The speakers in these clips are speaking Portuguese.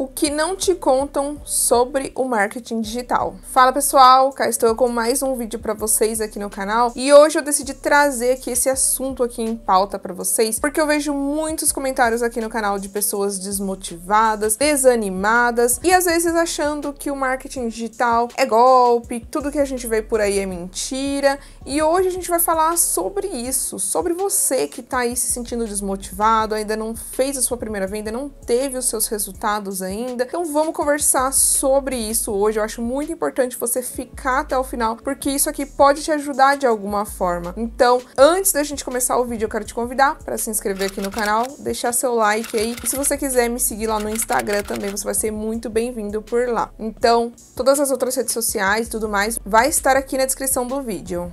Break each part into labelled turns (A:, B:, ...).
A: o que não te contam sobre o marketing digital. Fala pessoal, cá estou eu com mais um vídeo para vocês aqui no canal e hoje eu decidi trazer aqui esse assunto aqui em pauta para vocês porque eu vejo muitos comentários aqui no canal de pessoas desmotivadas, desanimadas e às vezes achando que o marketing digital é golpe, tudo que a gente vê por aí é mentira e hoje a gente vai falar sobre isso, sobre você que está aí se sentindo desmotivado, ainda não fez a sua primeira venda, não teve os seus resultados ainda ainda. Então vamos conversar sobre isso hoje. Eu acho muito importante você ficar até o final, porque isso aqui pode te ajudar de alguma forma. Então, antes da gente começar o vídeo, eu quero te convidar para se inscrever aqui no canal, deixar seu like aí. E se você quiser me seguir lá no Instagram também, você vai ser muito bem-vindo por lá. Então, todas as outras redes sociais e tudo mais vai estar aqui na descrição do vídeo.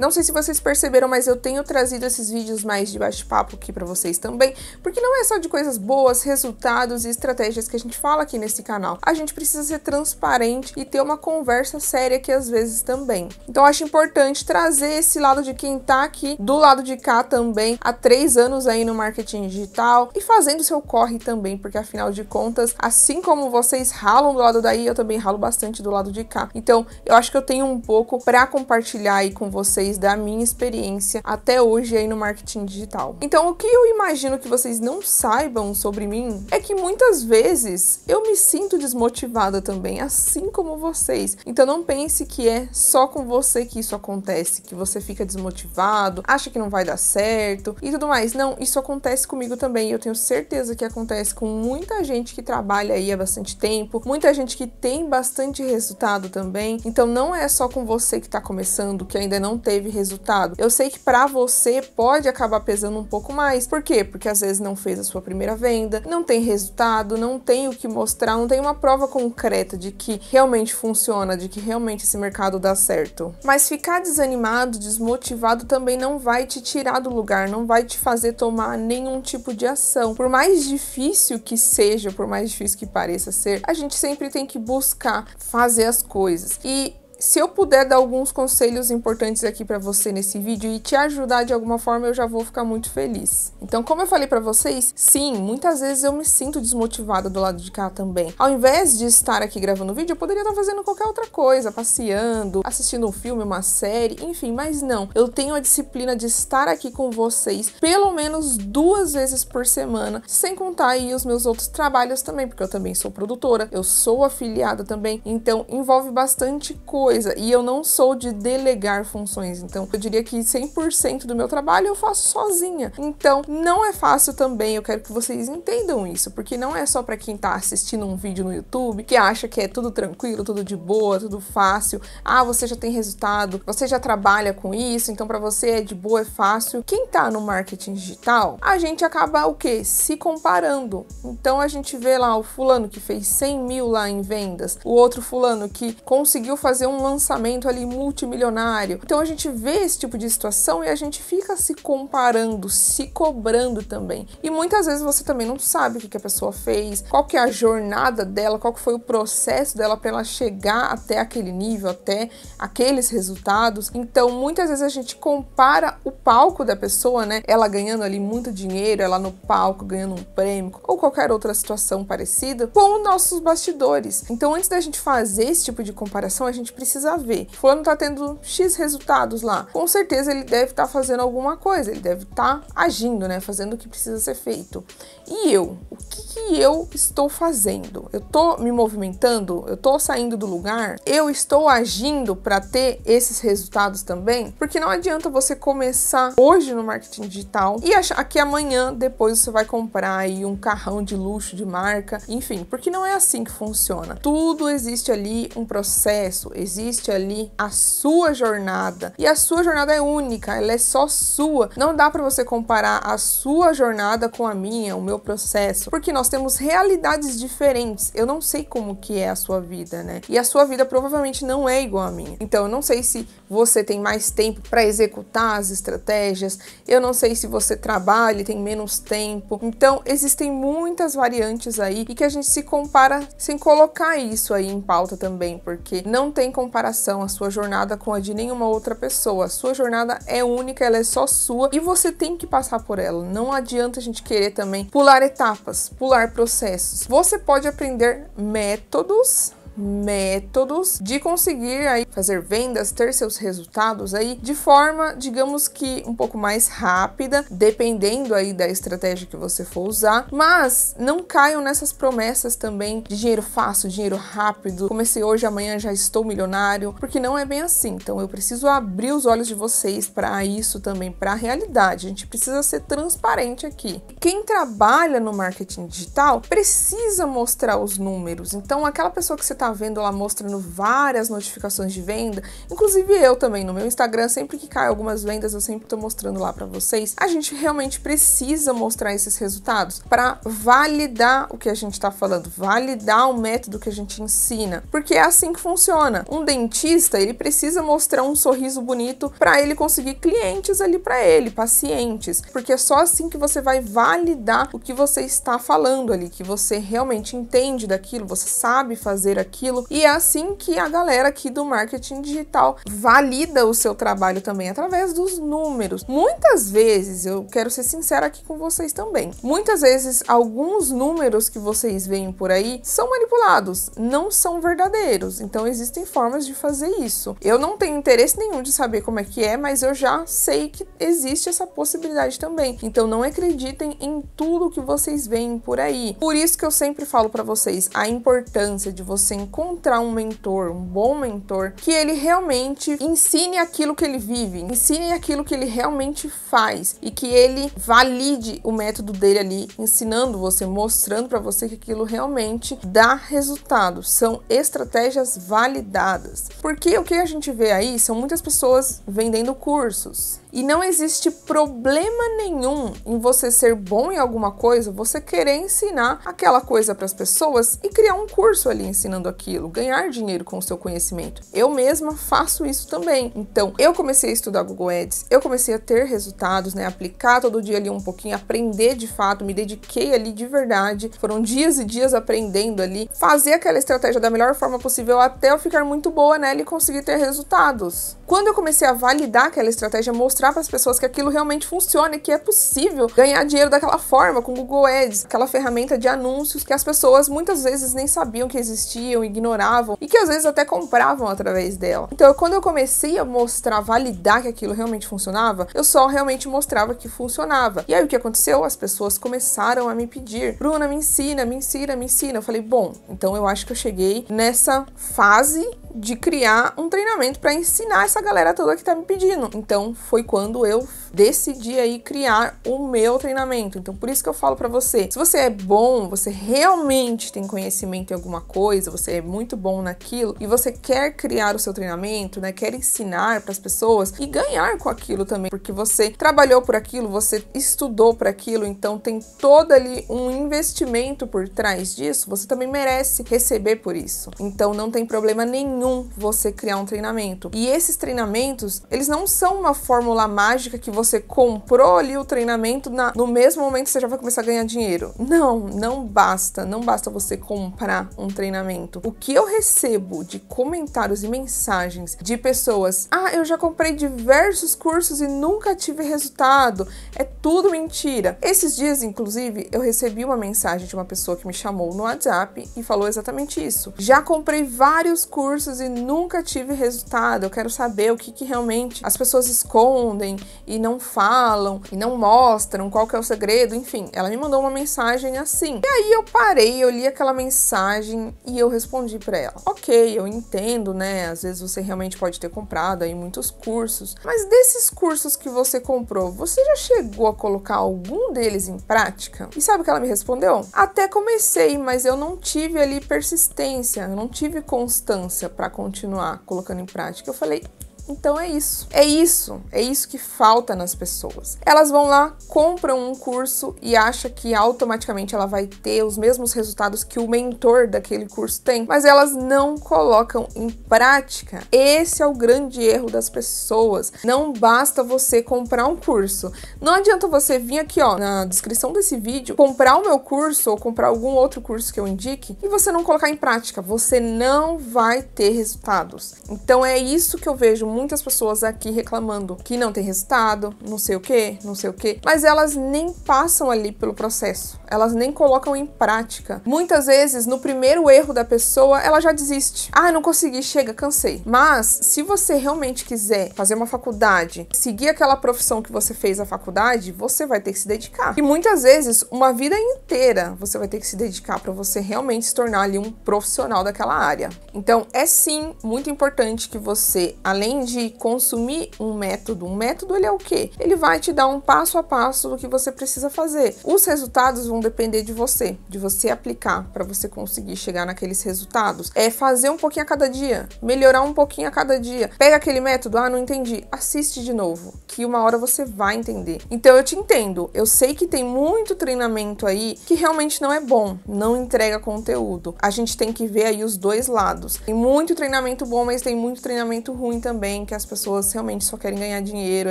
A: Não sei se vocês perceberam, mas eu tenho trazido esses vídeos mais de bate-papo aqui para vocês também, porque não é só de coisas boas, resultados e estratégias que a gente fala aqui nesse canal. A gente precisa ser transparente e ter uma conversa séria que às vezes também. Então acho importante trazer esse lado de quem tá aqui do lado de cá também há três anos aí no marketing digital e fazendo seu corre também, porque afinal de contas, assim como vocês ralam do lado daí, eu também ralo bastante do lado de cá. Então eu acho que eu tenho um pouco para compartilhar aí com vocês vocês da minha experiência até hoje aí no marketing digital. Então, o que eu imagino que vocês não saibam sobre mim é que muitas vezes eu me sinto desmotivada também, assim como vocês. Então, não pense que é só com você que isso acontece, que você fica desmotivado, acha que não vai dar certo e tudo mais. Não, isso acontece comigo também. Eu tenho certeza que acontece com muita gente que trabalha aí há bastante tempo, muita gente que tem bastante resultado também. Então, não é só com você que está começando, que ainda não teve teve resultado. Eu sei que para você pode acabar pesando um pouco mais. Por quê? Porque às vezes não fez a sua primeira venda, não tem resultado, não tem o que mostrar, não tem uma prova concreta de que realmente funciona, de que realmente esse mercado dá certo. Mas ficar desanimado, desmotivado também não vai te tirar do lugar, não vai te fazer tomar nenhum tipo de ação. Por mais difícil que seja, por mais difícil que pareça ser, a gente sempre tem que buscar fazer as coisas. E se eu puder dar alguns conselhos importantes aqui para você nesse vídeo e te ajudar de alguma forma, eu já vou ficar muito feliz. Então, como eu falei para vocês, sim, muitas vezes eu me sinto desmotivada do lado de cá também. Ao invés de estar aqui gravando vídeo, eu poderia estar fazendo qualquer outra coisa, passeando, assistindo um filme, uma série, enfim, mas não. Eu tenho a disciplina de estar aqui com vocês pelo menos duas vezes por semana, sem contar aí os meus outros trabalhos também, porque eu também sou produtora, eu sou afiliada também, então envolve bastante coisa coisa e eu não sou de delegar funções. Então, eu diria que 100% do meu trabalho eu faço sozinha. Então, não é fácil também. Eu quero que vocês entendam isso, porque não é só para quem tá assistindo um vídeo no YouTube que acha que é tudo tranquilo, tudo de boa, tudo fácil. Ah, você já tem resultado, você já trabalha com isso, então para você é de boa, é fácil. Quem tá no marketing digital, a gente acaba o quê? Se comparando. Então, a gente vê lá o fulano que fez 100 mil lá em vendas, o outro fulano que conseguiu fazer um lançamento ali multimilionário. Então a gente vê esse tipo de situação e a gente fica se comparando, se cobrando também. E muitas vezes você também não sabe o que a pessoa fez, qual que é a jornada dela, qual que foi o processo dela para ela chegar até aquele nível, até aqueles resultados. Então muitas vezes a gente compara o palco da pessoa, né? Ela ganhando ali muito dinheiro, ela no palco ganhando um prêmio ou qualquer outra situação parecida com nossos bastidores. Então antes da gente fazer esse tipo de comparação, a gente precisa precisa ver. Fulano tá tendo X resultados lá. Com certeza ele deve estar tá fazendo alguma coisa, ele deve estar tá agindo, né? Fazendo o que precisa ser feito. E eu? O que, que eu estou fazendo? Eu tô me movimentando? Eu tô saindo do lugar? Eu estou agindo para ter esses resultados também? Porque não adianta você começar hoje no marketing digital e achar que amanhã depois você vai comprar aí um carrão de luxo de marca, enfim, porque não é assim que funciona. Tudo existe ali um processo, existe existe ali a sua jornada. E a sua jornada é única, ela é só sua. Não dá para você comparar a sua jornada com a minha, o meu processo, porque nós temos realidades diferentes. Eu não sei como que é a sua vida, né? E a sua vida provavelmente não é igual à minha. Então, eu não sei se você tem mais tempo para executar as estratégias. Eu não sei se você trabalha e tem menos tempo. Então, existem muitas variantes aí e que a gente se compara sem colocar isso aí em pauta também, porque não tem comparação a sua jornada com a de nenhuma outra pessoa. A sua jornada é única, ela é só sua e você tem que passar por ela. Não adianta a gente querer também pular etapas, pular processos. Você pode aprender métodos métodos de conseguir aí fazer vendas, ter seus resultados aí de forma, digamos que um pouco mais rápida, dependendo aí da estratégia que você for usar, mas não caiam nessas promessas também de dinheiro fácil, dinheiro rápido. Comecei hoje, amanhã já estou milionário, porque não é bem assim. Então eu preciso abrir os olhos de vocês para isso também, para a realidade. A gente precisa ser transparente aqui. Quem trabalha no marketing digital precisa mostrar os números. Então aquela pessoa que você está vendo ela lá mostrando várias notificações de venda. Inclusive eu também no meu Instagram, sempre que cai algumas vendas, eu sempre tô mostrando lá para vocês. A gente realmente precisa mostrar esses resultados para validar o que a gente tá falando, validar o método que a gente ensina, porque é assim que funciona. Um dentista, ele precisa mostrar um sorriso bonito para ele conseguir clientes ali para ele, pacientes, porque é só assim que você vai validar o que você está falando ali, que você realmente entende daquilo, você sabe fazer aquilo aquilo. E é assim que a galera aqui do marketing digital valida o seu trabalho também através dos números. Muitas vezes, eu quero ser sincera aqui com vocês também. Muitas vezes alguns números que vocês veem por aí são manipulados, não são verdadeiros. Então existem formas de fazer isso. Eu não tenho interesse nenhum de saber como é que é, mas eu já sei que existe essa possibilidade também. Então não acreditem em tudo que vocês veem por aí. Por isso que eu sempre falo para vocês a importância de você encontrar um mentor, um bom mentor, que ele realmente ensine aquilo que ele vive, ensine aquilo que ele realmente faz e que ele valide o método dele ali, ensinando você, mostrando para você que aquilo realmente dá resultado. São estratégias validadas. Porque o que a gente vê aí são muitas pessoas vendendo cursos. E não existe problema nenhum em você ser bom em alguma coisa, você querer ensinar aquela coisa para as pessoas e criar um curso ali ensinando aquilo, ganhar dinheiro com o seu conhecimento. Eu mesma faço isso também. Então, eu comecei a estudar Google Ads, eu comecei a ter resultados, né? Aplicar todo dia ali um pouquinho, aprender de fato, me dediquei ali de verdade. Foram dias e dias aprendendo ali, fazer aquela estratégia da melhor forma possível até eu ficar muito boa nela e conseguir ter resultados. Quando eu comecei a validar aquela estratégia, mostrar para as pessoas que aquilo realmente funciona e que é possível ganhar dinheiro daquela forma com Google Ads, aquela ferramenta de anúncios que as pessoas muitas vezes nem sabiam que existiam ignoravam e que às vezes até compravam através dela. Então, quando eu comecei a mostrar, validar que aquilo realmente funcionava, eu só realmente mostrava que funcionava. E aí o que aconteceu? As pessoas começaram a me pedir: Bruna, me ensina, me ensina, me ensina. Eu falei: bom, então eu acho que eu cheguei nessa fase de criar um treinamento para ensinar essa galera toda que tá me pedindo. Então, foi quando eu decidi aí criar o meu treinamento. Então, por isso que eu falo para você, se você é bom, você realmente tem conhecimento em alguma coisa, você é muito bom naquilo e você quer criar o seu treinamento, né? Quer ensinar para as pessoas e ganhar com aquilo também, porque você trabalhou por aquilo, você estudou para aquilo, então tem todo ali um investimento por trás disso, você também merece receber por isso. Então, não tem problema nenhum você criar um treinamento. E esses treinamentos, eles não são uma fórmula mágica que você você comprou ali o treinamento, na, no mesmo momento você já vai começar a ganhar dinheiro. Não, não basta. Não basta você comprar um treinamento. O que eu recebo de comentários e mensagens de pessoas: ah, eu já comprei diversos cursos e nunca tive resultado. É tudo mentira. Esses dias, inclusive, eu recebi uma mensagem de uma pessoa que me chamou no WhatsApp e falou exatamente isso. Já comprei vários cursos e nunca tive resultado. Eu quero saber o que, que realmente as pessoas escondem e não não falam e não mostram qual que é o segredo, enfim. Ela me mandou uma mensagem assim. E aí eu parei, eu li aquela mensagem e eu respondi para ela. OK, eu entendo, né? Às vezes você realmente pode ter comprado aí muitos cursos, mas desses cursos que você comprou, você já chegou a colocar algum deles em prática? E sabe o que ela me respondeu? Até comecei, mas eu não tive ali persistência, eu não tive constância para continuar colocando em prática. Eu falei: então é isso. É isso. É isso que falta nas pessoas. Elas vão lá, compram um curso e acham que automaticamente ela vai ter os mesmos resultados que o mentor daquele curso tem, mas elas não colocam em prática. Esse é o grande erro das pessoas. Não basta você comprar um curso. Não adianta você vir aqui, ó, na descrição desse vídeo, comprar o meu curso ou comprar algum outro curso que eu indique e você não colocar em prática. Você não vai ter resultados. Então é isso que eu vejo muito muitas pessoas aqui reclamando que não tem resultado, não sei o que, não sei o que, mas elas nem passam ali pelo processo, elas nem colocam em prática. Muitas vezes, no primeiro erro da pessoa, ela já desiste. Ah, não consegui, chega, cansei. Mas, se você realmente quiser fazer uma faculdade, seguir aquela profissão que você fez a faculdade, você vai ter que se dedicar. E muitas vezes, uma vida inteira você vai ter que se dedicar para você realmente se tornar ali um profissional daquela área. Então, é sim muito importante que você, além de consumir um método. Um método ele é o quê? Ele vai te dar um passo a passo do que você precisa fazer. Os resultados vão depender de você, de você aplicar para você conseguir chegar naqueles resultados. É fazer um pouquinho a cada dia, melhorar um pouquinho a cada dia. Pega aquele método, ah, não entendi, assiste de novo, que uma hora você vai entender. Então eu te entendo. Eu sei que tem muito treinamento aí que realmente não é bom, não entrega conteúdo. A gente tem que ver aí os dois lados. Tem muito treinamento bom, mas tem muito treinamento ruim também também, que as pessoas realmente só querem ganhar dinheiro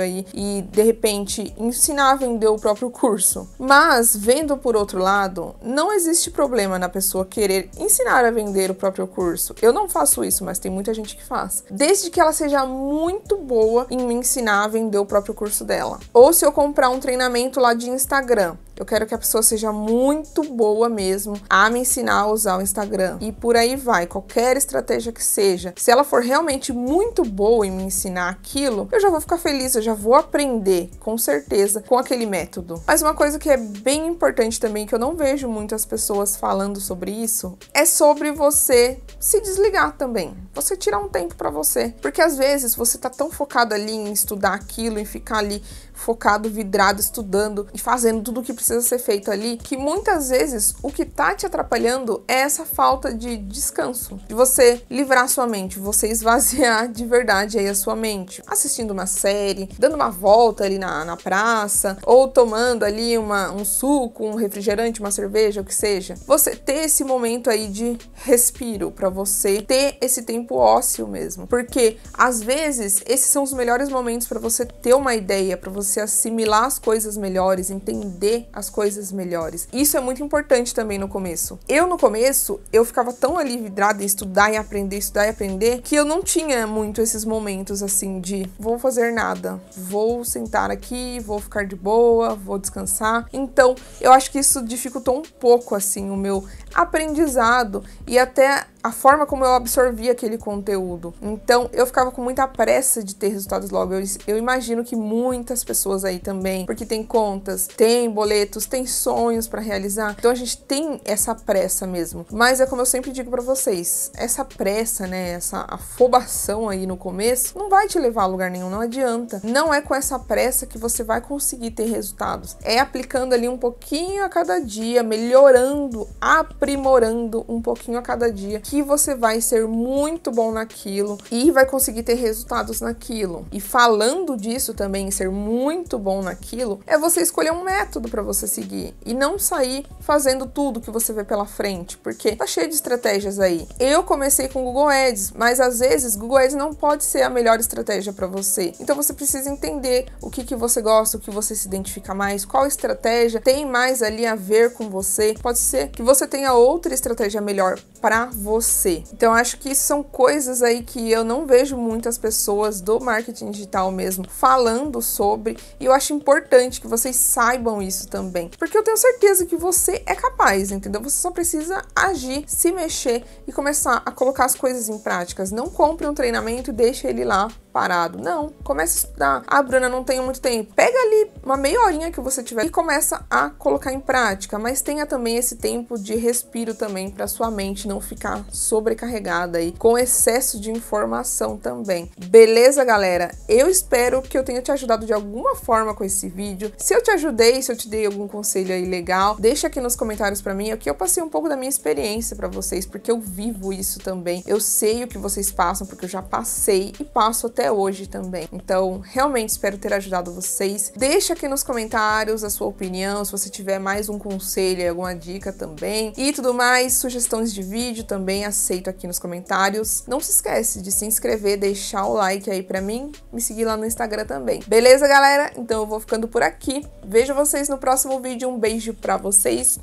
A: aí e de repente ensinar a vender o próprio curso. Mas vendo por outro lado, não existe problema na pessoa querer ensinar a vender o próprio curso. Eu não faço isso, mas tem muita gente que faz. Desde que ela seja muito boa em me ensinar a vender o próprio curso dela. Ou se eu comprar um treinamento lá de Instagram, eu quero que a pessoa seja muito boa mesmo a me ensinar a usar o Instagram. E por aí vai, qualquer estratégia que seja. Se ela for realmente muito boa em me ensinar aquilo, eu já vou ficar feliz, eu já vou aprender, com certeza, com aquele método. Mas uma coisa que é bem importante também, que eu não vejo muitas pessoas falando sobre isso, é sobre você se desligar também. Você tirar um tempo para você, porque às vezes você tá tão focado ali em estudar aquilo, em ficar ali focado, vidrado, estudando e fazendo tudo o que precisa ser feito ali, que muitas vezes o que tá te atrapalhando é essa falta de descanso, de você livrar sua mente, você esvaziar de verdade aí a sua mente, assistindo uma série, dando uma volta ali na, na praça, ou tomando ali uma, um suco, um refrigerante, uma cerveja, o que seja. Você ter esse momento aí de respiro para você ter esse tempo ósseo mesmo, porque às vezes esses são os melhores momentos para você ter uma ideia, para você assimilar as coisas melhores, entender as coisas melhores. Isso é muito importante também no começo. Eu no começo, eu ficava tão ali vidrada em estudar e aprender, estudar e aprender, que eu não tinha muito esses momentos assim de vou fazer nada, vou sentar aqui, vou ficar de boa, vou descansar. Então, eu acho que isso dificultou um pouco assim o meu aprendizado e até a forma como eu absorvia aquele conteúdo. Então eu ficava com muita pressa de ter resultados logo. Eu, eu, imagino que muitas pessoas aí também, porque tem contas, tem boletos, tem sonhos para realizar. Então a gente tem essa pressa mesmo. Mas é como eu sempre digo para vocês, essa pressa, né, essa afobação aí no começo, não vai te levar a lugar nenhum, não adianta. Não é com essa pressa que você vai conseguir ter resultados. É aplicando ali um pouquinho a cada dia, melhorando, aprimorando um pouquinho a cada dia que você vai ser muito bom naquilo e vai conseguir ter resultados naquilo. E falando disso também, ser muito bom naquilo, é você escolher um método para você seguir e não sair fazendo tudo que você vê pela frente, porque tá cheio de estratégias aí. Eu comecei com Google Ads, mas às vezes Google Ads não pode ser a melhor estratégia para você. Então você precisa entender o que, que você gosta, o que você se identifica mais, qual estratégia tem mais ali a ver com você. Pode ser que você tenha outra estratégia melhor para você. Então acho que são coisas aí que eu não vejo muitas pessoas do marketing digital mesmo falando sobre e eu acho importante que vocês saibam isso também, porque eu tenho certeza que você é capaz, entendeu? Você só precisa agir, se mexer e começar a colocar as coisas em práticas. Não compre um treinamento e deixe ele lá parado. Não, começa a estudar. Ah, Bruna, não tenho muito tempo. Pega ali uma meia horinha que você tiver e começa a colocar em prática, mas tenha também esse tempo de respiro também para sua mente não ficar sobrecarregada aí com excesso de informação também. Beleza, galera? Eu espero que eu tenha te ajudado de alguma forma com esse vídeo. Se eu te ajudei, se eu te dei algum conselho aí legal, deixa aqui nos comentários para mim. Aqui eu passei um pouco da minha experiência para vocês, porque eu vivo isso também. Eu sei o que vocês passam, porque eu já passei e passo até até hoje também. Então, realmente espero ter ajudado vocês. Deixa aqui nos comentários a sua opinião, se você tiver mais um conselho, alguma dica também e tudo mais, sugestões de vídeo também aceito aqui nos comentários. Não se esquece de se inscrever, deixar o like aí para mim, me seguir lá no Instagram também. Beleza, galera? Então eu vou ficando por aqui. Vejo vocês no próximo vídeo. Um beijo para vocês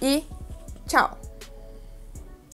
A: e tchau.